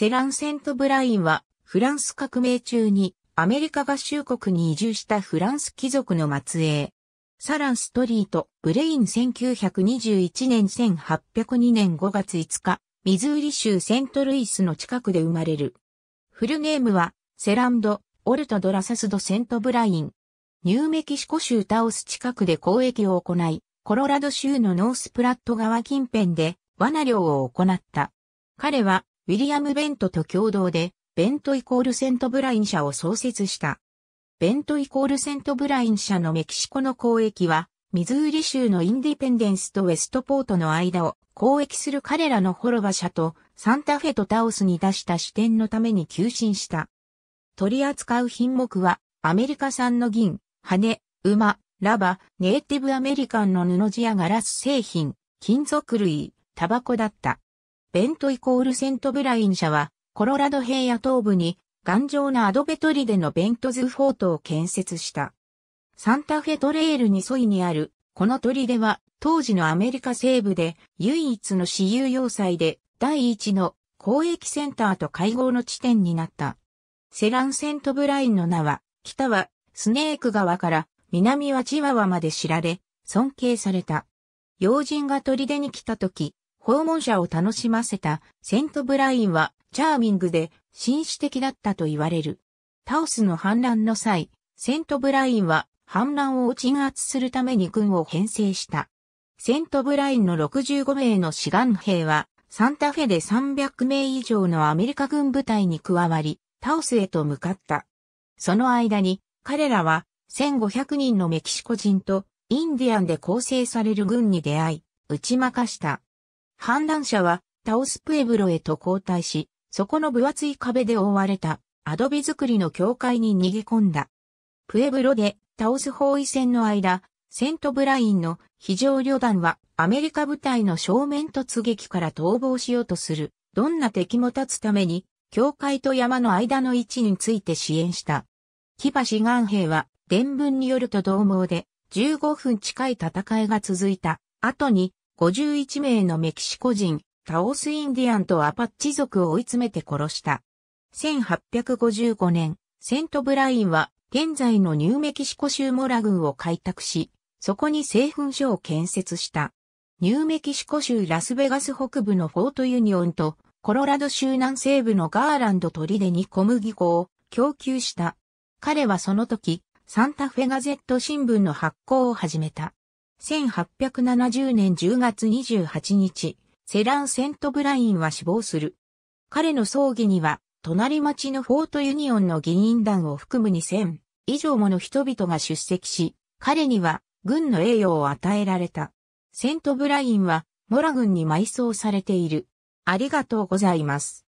セラン・セント・ブラインは、フランス革命中に、アメリカ合衆国に移住したフランス貴族の末裔。サラン・ストリート、ブレイン1921年1802年5月5日、ミズーリ州セントルイスの近くで生まれる。フルネームは、セランド・オルト・ドラサスド・セント・ブライン。ニューメキシコ州タオス近くで交易を行い、コロラド州のノースプラット川近辺で罠漁を行った。彼はウィリアム・ベントと共同で、ベントイコールセントブライン社を創設した。ベントイコールセントブライン社のメキシコの交易は、ミズーリ州のインディペンデンスとウェストポートの間を交易する彼らの滅場社とサンタフェとタオスに出した支店のために急進した。取り扱う品目は、アメリカ産の銀、羽、馬、ラバ、ネイティブアメリカンの布地やガラス製品、金属類、タバコだった。ベントイコールセントブライン社は、コロラド平野東部に、頑丈なアドベトリでのベントズフォートを建設した。サンタフェトレールに沿いにある、この砦は、当時のアメリカ西部で、唯一の私有要塞で、第一の交易センターと会合の地点になった。セランセントブラインの名は、北はスネーク川から南はチワワまで知られ、尊敬された。要人が砦に来た時、訪問者を楽しませたセントブラインはチャーミングで紳士的だったと言われる。タオスの反乱の際、セントブラインは反乱を鎮圧するために軍を編成した。セントブラインの65名の志願兵は、サンタフェで300名以上のアメリカ軍部隊に加わり、タオスへと向かった。その間に、彼らは1500人のメキシコ人とインディアンで構成される軍に出会い、打ち負かした。反乱者はタオスプエブロへと後退し、そこの分厚い壁で覆われたアドビ作りの境界に逃げ込んだ。プエブロでタオス包囲戦の間、セントブラインの非常旅団はアメリカ部隊の正面突撃から逃亡しようとする。どんな敵も立つために、境界と山の間の位置について支援した。騎馬志願兵は伝聞によると同盟で15分近い戦いが続いた後に51名のメキシコ人、タオスインディアンとアパッチ族を追い詰めて殺した。1855年、セントブラインは現在のニューメキシコ州モラ郡を開拓し、そこに製粉所を建設した。ニューメキシコ州ラスベガス北部のフォートユニオンと、コロラド州南西部のガーランド砦に小麦粉を供給した。彼はその時、サンタフェガゼット新聞の発行を始めた。1870年10月28日、セラン・セント・ブラインは死亡する。彼の葬儀には、隣町のフォートユニオンの議員団を含む2000以上もの人々が出席し、彼には軍の栄誉を与えられた。セント・ブラインは、モラ軍に埋葬されている。ありがとうございます。